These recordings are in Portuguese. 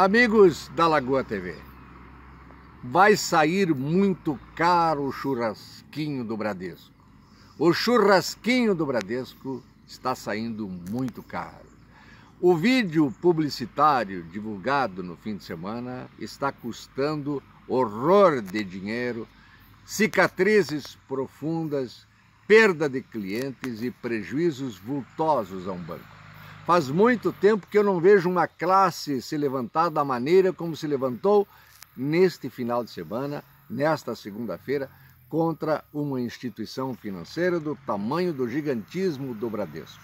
Amigos da Lagoa TV, vai sair muito caro o churrasquinho do Bradesco. O churrasquinho do Bradesco está saindo muito caro. O vídeo publicitário divulgado no fim de semana está custando horror de dinheiro, cicatrizes profundas, perda de clientes e prejuízos vultosos a um banco. Faz muito tempo que eu não vejo uma classe se levantar da maneira como se levantou neste final de semana, nesta segunda-feira, contra uma instituição financeira do tamanho do gigantismo do Bradesco.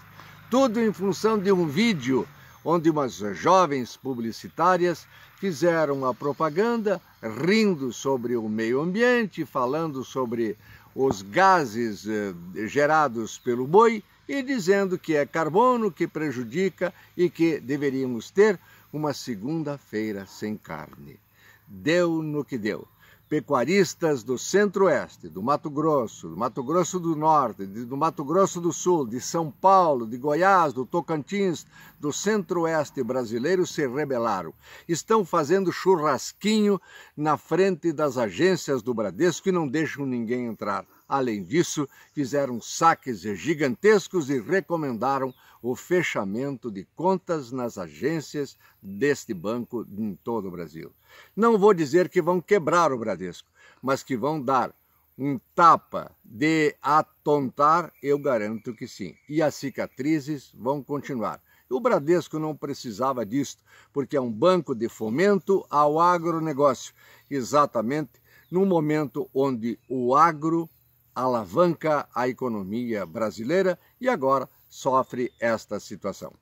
Tudo em função de um vídeo onde umas jovens publicitárias fizeram a propaganda rindo sobre o meio ambiente, falando sobre os gases eh, gerados pelo boi e dizendo que é carbono que prejudica e que deveríamos ter uma segunda-feira sem carne. Deu no que deu pecuaristas do Centro-Oeste, do Mato Grosso, do Mato Grosso do Norte, do Mato Grosso do Sul, de São Paulo, de Goiás, do Tocantins, do Centro-Oeste brasileiro se rebelaram. Estão fazendo churrasquinho na frente das agências do Bradesco e não deixam ninguém entrar. Além disso, fizeram saques gigantescos e recomendaram o fechamento de contas nas agências deste banco em todo o Brasil. Não vou dizer que vão quebrar o Bradesco, mas que vão dar um tapa de atontar, eu garanto que sim. E as cicatrizes vão continuar. O Bradesco não precisava disto, porque é um banco de fomento ao agronegócio, exatamente no momento onde o agro alavanca a economia brasileira e agora sofre esta situação.